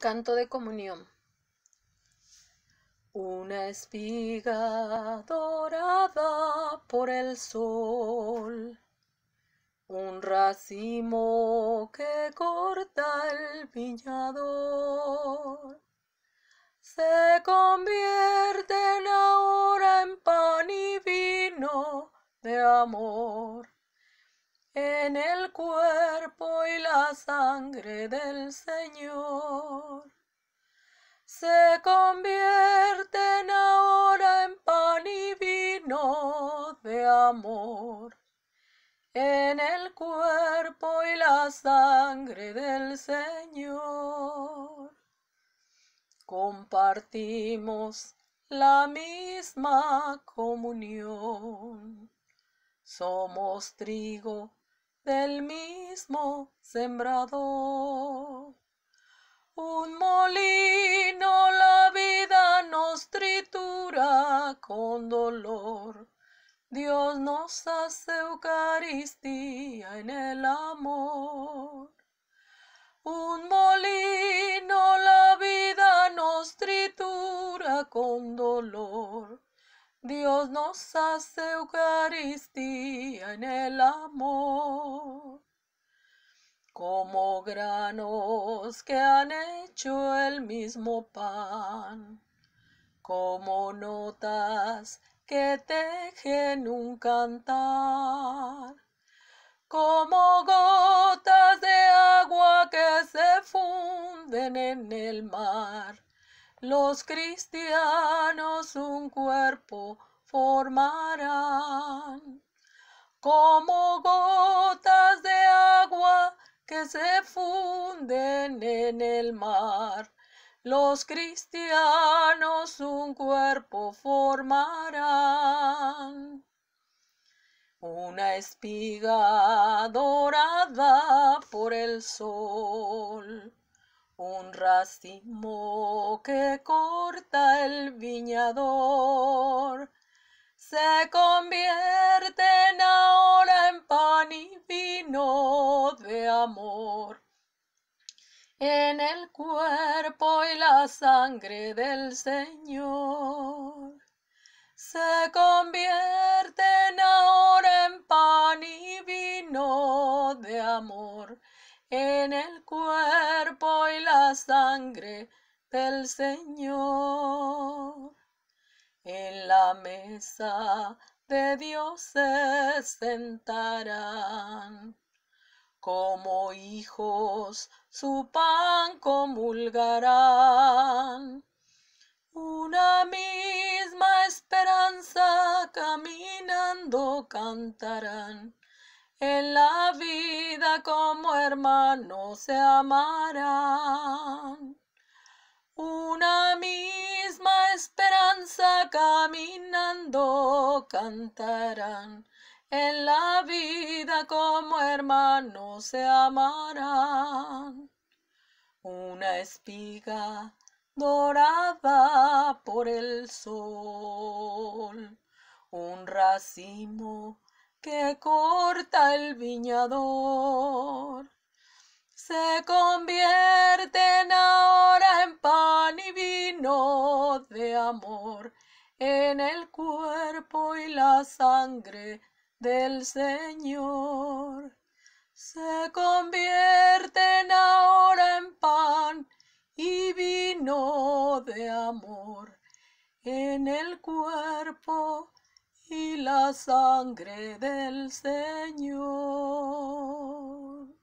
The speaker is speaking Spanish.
Canto de comunión. Una espiga dorada por el sol, un racimo que corta el viñador, se convierten ahora en pan y vino de amor en el cuerpo y la sangre del Señor. Se convierten ahora en pan y vino de amor, en el cuerpo y la sangre del Señor. Compartimos la misma comunión. Somos trigo del mismo sembrador. Un molino la vida nos tritura con dolor. Dios nos hace Eucaristía en el amor. Un molino la vida nos tritura con dolor. Dios nos hace Eucaristía en el amor, como granos que han hecho el mismo pan, como notas que tejen un cantar, como gotas de agua que se funden en el mar los cristianos un cuerpo formarán, como gotas de agua que se funden en el mar. Los cristianos un cuerpo formarán. Una espiga dorada por el sol un racimo que corta el viñador se convierten ahora en pan y vino de amor. En el cuerpo y la sangre del Señor se convierten ahora en pan y vino de amor. En del Señor. En la mesa de Dios se sentarán. Como hijos su pan comulgarán. Una misma esperanza caminando cantarán. En la vida como hermanos se amarán. Una misma esperanza caminando cantarán. En la vida como hermanos se amarán. Una espiga dorada por el sol, un racimo que corta el viñador, se convierte de amor en el cuerpo y la sangre del Señor. Se convierten ahora en pan y vino de amor en el cuerpo y la sangre del Señor.